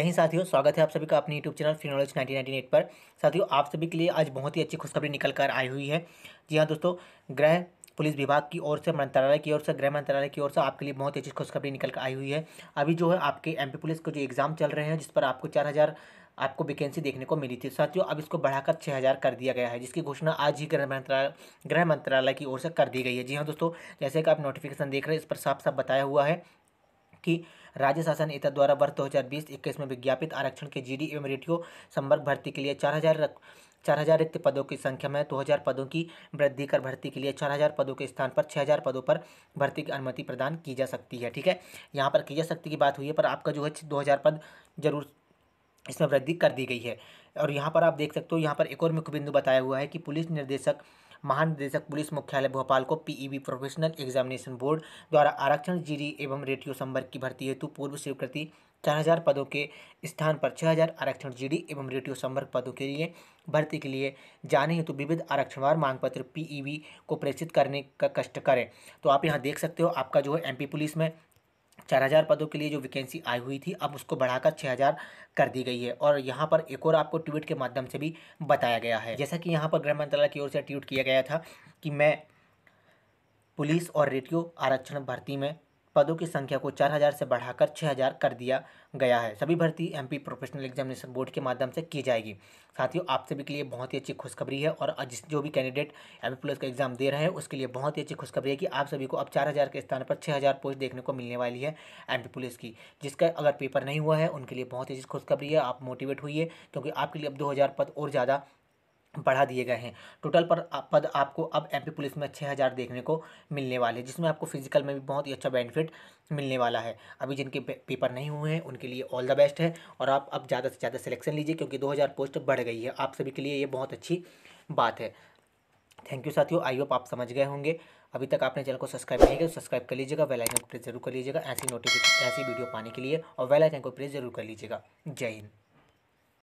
यहीं साथियों स्वागत है आप सभी का अपने YouTube channel free knowledge nineteen पर साथियों आप सभी के लिए आज बहुत ही अच्छी खुशखबरी निकल कर आई हुई है जी हाँ दोस्तों गृह पुलिस विभाग की ओर से मंत्रालय की ओर से गृह मंत्रालय की ओर से आपके लिए बहुत ही अच्छी खुशखबरी निकल कर आई हुई है अभी जो है आपके एम पुलिस के जो एग्ज़ाम चल रहे हैं जिस पर आपको चार हज़ार आपको वैकेंसी देखने को मिली थी साथियों अब इसको बढ़ाकर छः हज़ार कर दिया गया है जिसकी घोषणा आज ही गृह मंत्रालय गृह मंत्रालय की ओर से कर दी गई है जी हाँ दोस्तों जैसे कि आप नोटिफिकेशन देख रहे हैं इस पर साफ साफ बताया हुआ है कि राज्य शासन एता द्वारा वर्ष दो हज़ार बीस इक्कीस में विज्ञापित आरक्षण के जीडी एवं रेडियो संवर्ग भर्ती के लिए चार हज़ार चार हज़ार रिक्त पदों की संख्या में दो हज़ार पदों की वृद्धि कर भर्ती के लिए चार हज़ार पदों के स्थान पर छः हज़ार पदों पर भर्ती की अनुमति प्रदान की जा सकती है ठीक है यहाँ पर की जा सकती की बात हुई है पर आपका जो है दो हज़ार पद जरूर इसमें वृद्धि कर दी गई है और यहाँ पर आप देख सकते हो यहाँ पर एक और मुख्य बिंदु बताया हुआ है कि पुलिस निर्देशक महानिदेशक पुलिस मुख्यालय भोपाल को पीईबी प्रोफेशनल एग्जामिनेशन बोर्ड द्वारा आरक्षण जीडी एवं रेटियो संवर्ग की भर्ती हेतु पूर्व स्वीकृति चार हज़ार पदों के स्थान पर छः हज़ार आरक्षण जीडी एवं रेडियो संवर्ग पदों के लिए भर्ती के लिए जाने हेतु विविध आरक्षणवार मांग पत्र पीईवी e को प्रेषित करने का कष्ट करें तो आप यहाँ देख सकते हो आपका जो है एमपी पुलिस में चार हज़ार पदों के लिए जो वैकेंसी आई हुई थी अब उसको बढ़ाकर छः हज़ार कर दी गई है और यहाँ पर एक और आपको ट्वीट के माध्यम से भी बताया गया है जैसा कि यहाँ पर गृह मंत्रालय की ओर से ट्वीट किया गया था कि मैं पुलिस और रेडियो आरक्षण भर्ती में पदों की संख्या को 4000 से बढ़ाकर 6000 कर दिया गया है सभी भर्ती एमपी प्रोफेशनल एग्जामिनेशन बोर्ड के माध्यम से की जाएगी साथियों आप सभी के लिए बहुत ही अच्छी खुशखबरी है और जिस जो भी कैंडिडेट एम प्लस का एग्जाम दे रहे हैं उसके लिए बहुत ही अच्छी खुशखबरी है कि आप सभी को अब हज़ार के स्थान पर हज़ार पोस्ट देखने को मिलने वाली है एम पुलिस की जिसका अगर पेपर नहीं हुआ है उनके लिए बहुत ही अच्छी खुशखबरी है आप मोटिवेट हुई है क्योंकि आपके लिए अब दो पद और ज़्यादा बढ़ा दिए गए हैं टोटल पर पद आपको अब एमपी पुलिस में छः हज़ार देखने को मिलने वाले हैं जिसमें आपको फिजिकल में भी बहुत ही अच्छा बेनिफिट मिलने वाला है अभी जिनके पेपर नहीं हुए हैं उनके लिए ऑल द बेस्ट है और आप अब ज़्यादा से ज़्यादा सिलेक्शन लीजिए क्योंकि हज़ार पोस्ट बढ़ गई है आप सभी के लिए ये बहुत अच्छी बात है थैंक यू साथियों आई होप आप समझ गए होंगे अभी तक आपने चैनल को सब्सक्राइब नहीं किया तो सब्सक्राइब कर लीजिएगा वेल आइकन को प्रेस जरूर कर लीजिएगा ऐसी नोटिफिकेशन ऐसी वीडियो पाने के लिए और वेल आइकन को प्रेस जरूर कर लीजिएगा जय हिंद